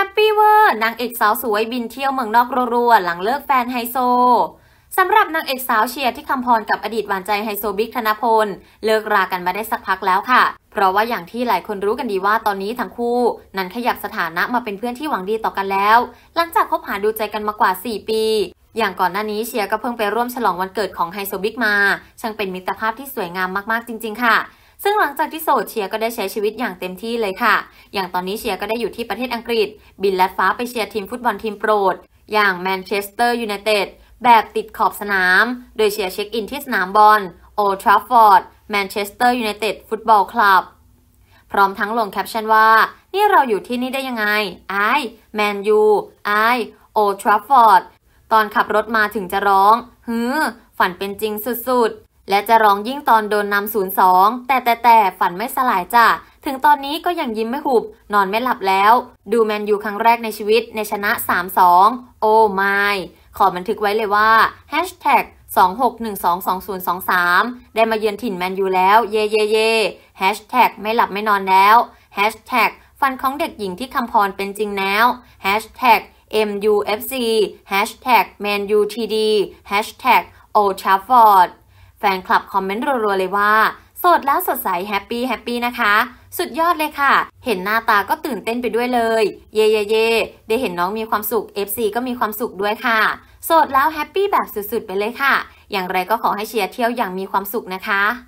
แฮปปี้เวอร์นางเอกสาวสวยบินเที่ยวเมืองนอกรัวๆ หลังเลิกแฟนไฮโซสำหรับนางเอกสาวเชียร์ที่คำพรกับอดีตหวานใจไฮโซบิ๊กธนพล เลิกรากันมาได้สักพักแล้วค่ะ เพราะว่าอย่างที่หลายคนรู้กันดีว่าตอนนี้ทั้งคู่ นั้นขยับสถานะมาเป็นเพื่อนที่หวังดีต่อกันแล้ว หลังจากคบหาดูใจกันมากว่า 4 ปี อย่างก่อนหน้านี้เชียร์ก็เพิ่งไปร่วมฉลองวันเกิดของไฮโซบิ๊กมาช่างเป็นมิตรภาพที่สวยงามมากๆจริง ๆ ค่ะซึ่งหลังจากที่โสดเชียก็ได้ใช้ชีวิตอย่างเต็มที่เลยค่ะ อย่างตอนนี้เชียก็ได้อยู่ที่ประเทศอังกฤษ บินลัดฟ้าไปเชียร์ทีมฟุตบอล ทีมโปรด อย่างแมนเชสเตอร์ยูไนเต็ดแบบติดขอบสนาม โดยเชียร์เช็คอินที่สนามบอลโอทราฟฟอร์ดแมนเชสเตอร์ยูไนเต็ดฟุตบอลคลับพร้อมทั้งลงแคปชั่นว่า นี่เราอยู่ที่นี่ได้ยังไงไอแมนยูไอโอทราฟฟอร์ดตอนขับรถมาถึงจะร้อง ฮือฝันเป็นจริงสุดและจะร้องยิ่งตอนโดนนำศูนย์สองแต่แต่แต่ฝันไม่สลายจ้ะ ถึงตอนนี้ก็ยังยิ้มไม่หุบ นอนไม่หลับแล้ว ดูแมนยูครั้งแรกในชีวิตในชนะ 3-2โอ้ไม y ขอบันทึกไว้เลยว่า hashtag 26122023 ได้มาเยือนถิ่นแมนยูแล้ว เย่เย่เย่แฮชแท็กไม่หลับไม่นอนแล้วแฮชแท็กฟันของเด็กหญิงที่คำพรเป็นจริงแล้วแฮชแท็ก MUFC แฮชแท็ก ManUTD แฮชแท็ก Old Trafford แฟนคลับคอมเมนต์รัว ๆ เลยว่า โสดแล้วสดใสแฮปปี้แฮปปี้นะคะ สุดยอดเลยค่ะ เห็นหน้าตาก็ตื่นเต้นไปด้วยเลย เย่เย่เย่ได้เห็นน้องมีความสุข FC ก็มีความสุขด้วยค่ะ โสดแล้วแฮปปี้แบบสุด ๆ ไปเลยค่ะ อย่างไรก็ขอให้เชียร์เที่ยวอย่างมีความสุขนะคะ